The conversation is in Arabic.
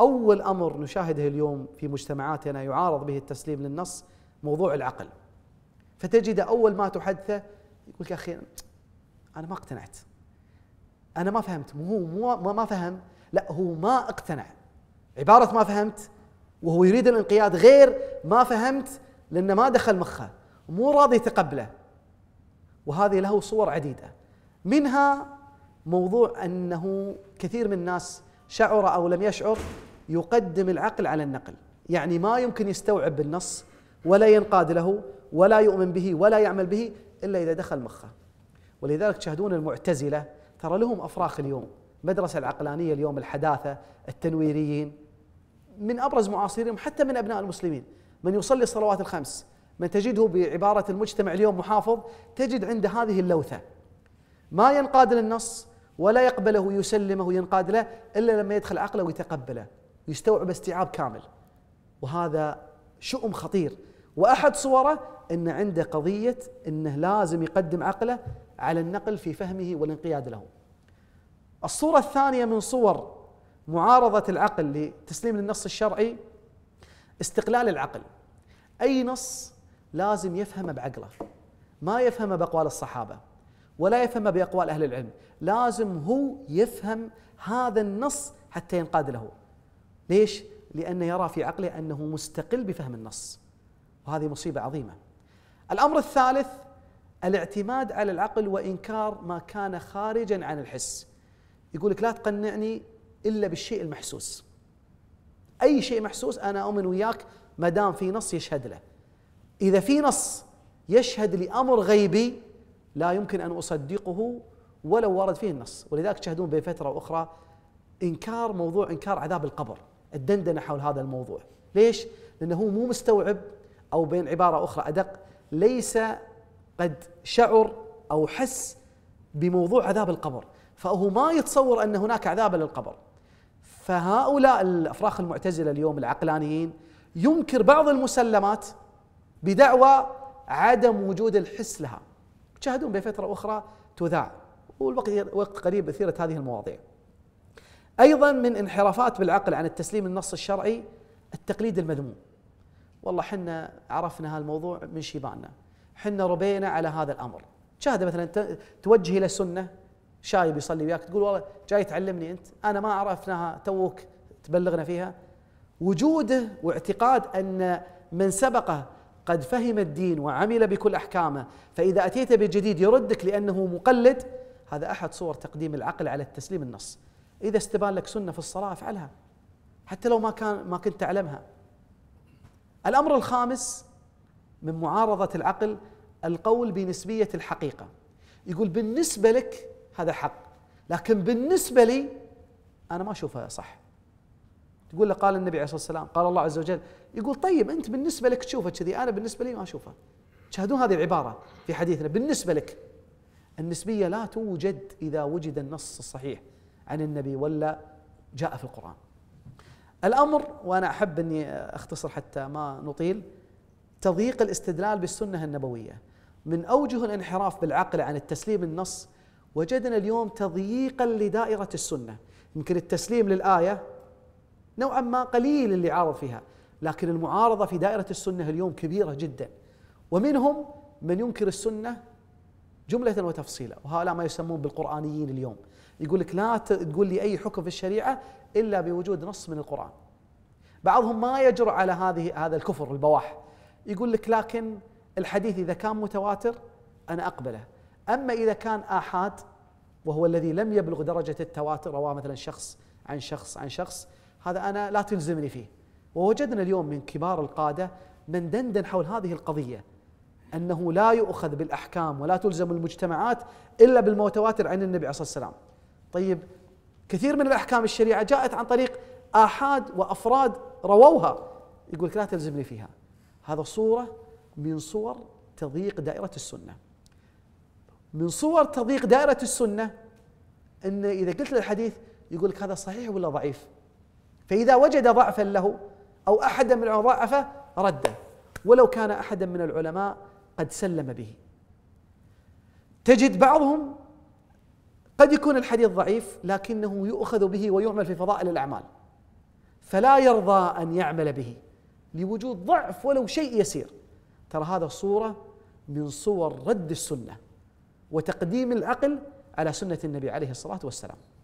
أول أمر نشاهده اليوم في مجتمعاتنا يعارض به التسليم للنص موضوع العقل فتجد أول ما تحدثه يقول لك أخي أنا ما اقتنعت أنا ما فهمت مو هو مو ما فهم لا هو ما اقتنع عبارة ما فهمت وهو يريد الانقياد غير ما فهمت لأنه ما دخل مخه مو راضي يتقبله وهذه له صور عديدة منها موضوع أنه كثير من الناس شعر أو لم يشعر يقدم العقل على النقل يعني ما يمكن يستوعب بالنص ولا ينقاد له ولا يؤمن به ولا يعمل به إلا إذا دخل مخه ولذلك تشاهدون المعتزلة ترى لهم أفراخ اليوم مدرسة العقلانية اليوم الحداثة التنويريين من أبرز معاصرهم حتى من أبناء المسلمين من يصلي الصلوات الخمس من تجده بعبارة المجتمع اليوم محافظ تجد عند هذه اللوثة ما ينقاد للنص ولا يقبله يسلمه ينقاد له إلا لما يدخل عقله ويتقبله يستوعب استيعاب كامل وهذا شؤم خطير واحد صوره ان عنده قضيه انه لازم يقدم عقله على النقل في فهمه والانقياد له. الصوره الثانيه من صور معارضه العقل لتسليم النص الشرعي استقلال العقل. اي نص لازم يفهمه بعقله ما يفهمه باقوال الصحابه ولا يفهمه باقوال اهل العلم، لازم هو يفهم هذا النص حتى ينقاد له. ليش؟ لأنه يرى في عقله أنه مستقل بفهم النص وهذه مصيبة عظيمة الأمر الثالث الاعتماد على العقل وإنكار ما كان خارجا عن الحس يقول لك لا تقنعني إلا بالشيء المحسوس أي شيء محسوس أنا أؤمن وياك ما دام في نص يشهد له إذا في نص يشهد لأمر غيبي لا يمكن أن أصدقه ولو ورد فيه النص ولذلك تشاهدون بين فترة وأخرى إنكار موضوع إنكار عذاب القبر الدندنه حول هذا الموضوع ليش لانه هو مو مستوعب او بين عباره اخرى ادق ليس قد شعر او حس بموضوع عذاب القبر فهو ما يتصور ان هناك عذاب للقبر فهؤلاء الافراخ المعتزله اليوم العقلانيين ينكر بعض المسلمات بدعوى عدم وجود الحس لها تشاهدون بفتره اخرى تذاع والوقت قريب اثيرت هذه المواضيع أيضا من انحرافات بالعقل عن التسليم النص الشرعي التقليد المذموم والله حنا عرفنا هالموضوع من شيباننا حنا ربينا على هذا الأمر شاهد مثلا توجه إلى السنة شايب يصلي وياك تقول والله جاي تعلمني أنت أنا ما عرفناها توك تبلغنا فيها وجوده واعتقاد أن من سبقه قد فهم الدين وعمل بكل أحكامه فإذا أتيت بجديد يردك لأنه مقلد هذا أحد صور تقديم العقل على التسليم النص إذا استبان لك سنة في الصلاة افعلها حتى لو ما كان ما كنت تعلمها الأمر الخامس من معارضة العقل القول بنسبية الحقيقة يقول بالنسبة لك هذا حق لكن بالنسبة لي أنا ما أشوفها صح تقول له قال النبي عليه الصلاة والسلام قال الله عز وجل يقول طيب أنت بالنسبة لك تشوفه كذي أنا بالنسبة لي ما أشوفه تشاهدون هذه العبارة في حديثنا بالنسبة لك النسبية لا توجد إذا وجد النص الصحيح عن النبي ولا جاء في القرآن الأمر وأنا أحب أني أختصر حتى ما نطيل تضييق الاستدلال بالسنة النبوية من أوجه الانحراف بالعقل عن التسليم النص وجدنا اليوم تضييقا لدائرة السنة يمكن التسليم للآية نوعا ما قليل اللي عارض فيها لكن المعارضة في دائرة السنة اليوم كبيرة جدا ومنهم من ينكر السنة جملة وتفصيلا وهؤلاء ما يسمون بالقرآنيين اليوم يقول لك لا تقول لي أي حكم في الشريعة إلا بوجود نص من القرآن بعضهم ما يجرؤ على هذه هذا الكفر البواح يقول لك لكن الحديث إذا كان متواتر أنا أقبله أما إذا كان آحاد وهو الذي لم يبلغ درجة التواتر رواه مثلا شخص عن شخص عن شخص هذا أنا لا تلزمني فيه ووجدنا اليوم من كبار القادة من دندن حول هذه القضية أنه لا يؤخذ بالأحكام ولا تلزم المجتمعات إلا بالمتواتر عن النبي عليه الصلاة والسلام طيب كثير من الأحكام الشريعة جاءت عن طريق آحاد وأفراد رووها يقول لا تلزمني فيها هذا صورة من صور تضييق دائرة السنة من صور تضييق دائرة السنة أن إذا قلت له الحديث يقول لك هذا صحيح ولا ضعيف فإذا وجد ضعفا له أو أحدا من ضعفه رده ولو كان أحدا من العلماء قد سلم به تجد بعضهم قد يكون الحديث ضعيف لكنه يؤخذ به ويعمل في فضائل الاعمال فلا يرضى ان يعمل به لوجود ضعف ولو شيء يسير ترى هذا صوره من صور رد السنه وتقديم العقل على سنه النبي عليه الصلاه والسلام